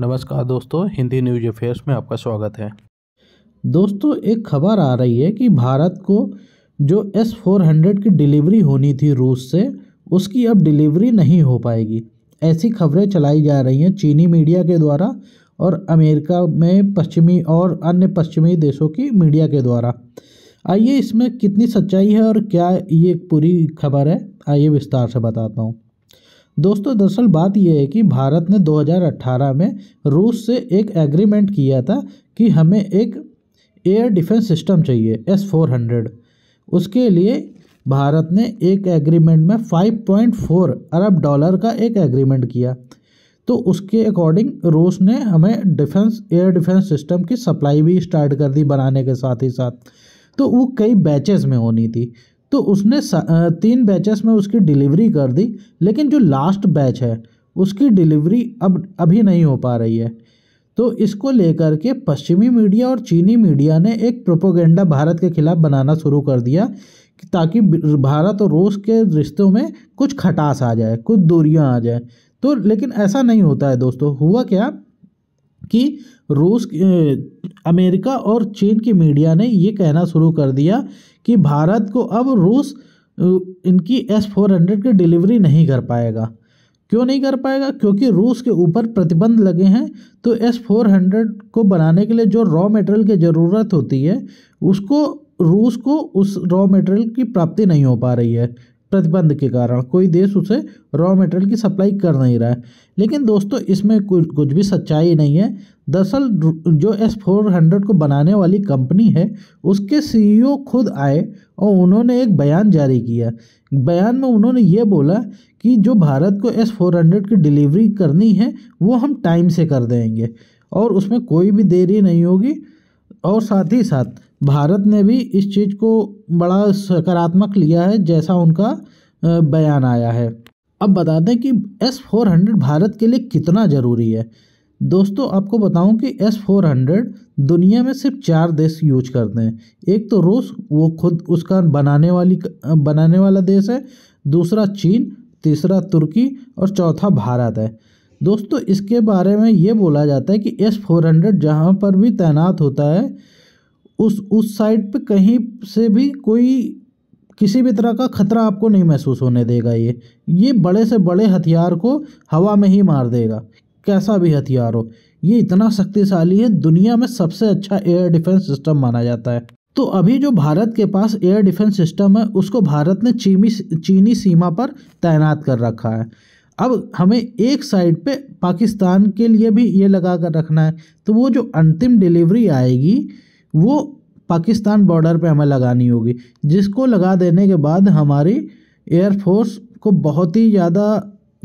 नमस्कार दोस्तों Hindi news affairs में आपका स्वागत है दोस्तों एक खबर आ रही है कि भारत को जो एस फोर हंड्रेड की डिलीवरी होनी थी रूस से उसकी अब डिलीवरी नहीं हो पाएगी ऐसी खबरें चलाई जा रही हैं चीनी मीडिया के द्वारा और अमेरिका में पश्चिमी और अन्य पश्चिमी देशों की मीडिया के द्वारा आइए इसमें कितनी सच्चाई है और क्या ये पूरी खबर है आइए विस्तार से बताता हूँ दोस्तों दरअसल बात यह है कि भारत ने 2018 में रूस से एक एग्रीमेंट किया था कि हमें एक एयर डिफेंस सिस्टम चाहिए एस फोर हंड्रेड उसके लिए भारत ने एक एग्रीमेंट में 5.4 अरब डॉलर का एक एग्रीमेंट किया तो उसके अकॉर्डिंग रूस ने हमें डिफेंस एयर डिफेंस सिस्टम की सप्लाई भी स्टार्ट कर दी बनाने के साथ ही साथ तो वो कई बैचेस में होनी थी तो उसने तीन बैचेस में उसकी डिलीवरी कर दी लेकिन जो लास्ट बैच है उसकी डिलीवरी अब अभी नहीं हो पा रही है तो इसको लेकर के पश्चिमी मीडिया और चीनी मीडिया ने एक प्रोपोगेंडा भारत के खिलाफ बनाना शुरू कर दिया कि ताकि भारत और रूस के रिश्तों में कुछ खटास आ जाए कुछ दूरियां आ जाए तो लेकिन ऐसा नहीं होता है दोस्तों हुआ क्या कि रूस अमेरिका और चीन की मीडिया ने ये कहना शुरू कर दिया कि भारत को अब रूस इनकी एस फोर हंड्रेड की डिलीवरी नहीं कर पाएगा क्यों नहीं कर पाएगा क्योंकि रूस के ऊपर प्रतिबंध लगे हैं तो एस फोर हंड्रेड को बनाने के लिए जो रॉ मटेरियल की ज़रूरत होती है उसको रूस को उस रॉ मटेरियल की प्राप्ति नहीं हो पा रही है प्रतिबंध के कारण कोई देश उसे रॉ मटेरियल की सप्लाई कर नहीं रहा है लेकिन दोस्तों इसमें कुछ भी सच्चाई नहीं है दरअसल जो एस फोर हंड्रेड को बनाने वाली कंपनी है उसके सीईओ e खुद आए और उन्होंने एक बयान जारी किया बयान में उन्होंने ये बोला कि जो भारत को एस फोर हंड्रेड की डिलीवरी करनी है वो हम टाइम से कर देंगे और उसमें कोई भी देरी नहीं होगी और साथ ही साथ भारत ने भी इस चीज़ को बड़ा सकारात्मक लिया है जैसा उनका बयान आया है अब बता दें कि एस फोर हंड्रेड भारत के लिए कितना ज़रूरी है दोस्तों आपको बताऊं कि एस फोर हंड्रेड दुनिया में सिर्फ चार देश यूज करते हैं एक तो रूस वो खुद उसका बनाने वाली बनाने वाला देश है दूसरा चीन तीसरा तुर्की और चौथा भारत है दोस्तों इसके बारे में ये बोला जाता है कि एस फोर हंड्रेड जहाँ पर भी तैनात होता है उस उस साइड पे कहीं से भी कोई किसी भी तरह का ख़तरा आपको नहीं महसूस होने देगा ये ये बड़े से बड़े हथियार को हवा में ही मार देगा कैसा भी हथियार हो ये इतना शक्तिशाली है दुनिया में सबसे अच्छा एयर डिफेंस सिस्टम माना जाता है तो अभी जो भारत के पास एयर डिफेंस सिस्टम है उसको भारत ने चीनी चीनी सीमा पर तैनात कर रखा है अब हमें एक साइड पे पाकिस्तान के लिए भी ये लगा कर रखना है तो वो जो अंतिम डिलीवरी आएगी वो पाकिस्तान बॉर्डर पे हमें लगानी होगी जिसको लगा देने के बाद हमारी एयरफोर्स को बहुत ही ज़्यादा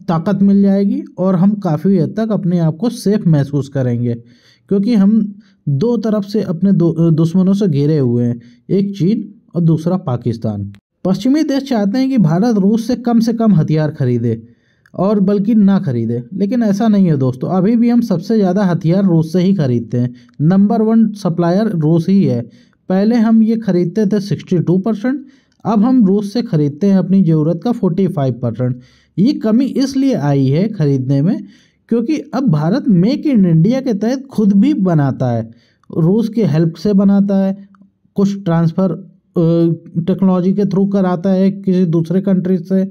ताकत मिल जाएगी और हम काफ़ी हद तक अपने आप को सेफ़ महसूस करेंगे क्योंकि हम दो तरफ से अपने दुश्मनों से घिरे हुए हैं एक चीन और दूसरा पाकिस्तान पश्चिमी देश चाहते हैं कि भारत रूस से कम से कम हथियार खरीदे और बल्कि ना ख़रीदें लेकिन ऐसा नहीं है दोस्तों अभी भी हम सबसे ज़्यादा हथियार रूस से ही ख़रीदते हैं नंबर वन सप्लायर रूस ही है पहले हम ये ख़रीदते थे सिक्सटी टू परसेंट अब हम रूस से ख़रीदते हैं अपनी ज़रूरत का फोर्टी फाइव परसेंट ये कमी इसलिए आई है ख़रीदने में क्योंकि अब भारत मेक इन इंडिया के तहत खुद भी बनाता है रूस के हेल्प से बनाता है कुछ ट्रांसफ़र टेक्नोलॉजी के थ्रू कराता है किसी दूसरे कंट्री से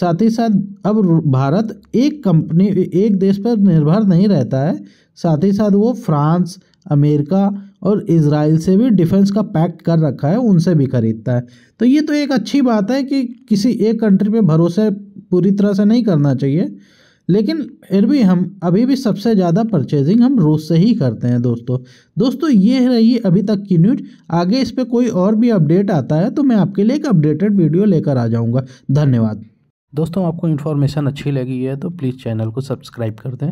साथ ही साथ अब भारत एक कंपनी एक देश पर निर्भर नहीं रहता है साथ ही साथ वो फ्रांस अमेरिका और इसराइल से भी डिफेंस का पैक्ट कर रखा है उनसे भी खरीदता है तो ये तो एक अच्छी बात है कि किसी एक कंट्री पे भरोसे पूरी तरह से नहीं करना चाहिए लेकिन फिर भी हम अभी भी सबसे ज़्यादा परचेजिंग हम रूस से ही करते हैं दोस्तों दोस्तों ये रही अभी तक की न्यूज आगे इस पर कोई और भी अपडेट आता है तो मैं आपके लिए एक अपडेटेड वीडियो लेकर आ जाऊँगा धन्यवाद दोस्तों आपको इन्फॉर्मेशन अच्छी लगी है तो प्लीज़ चैनल को सब्सक्राइब कर दें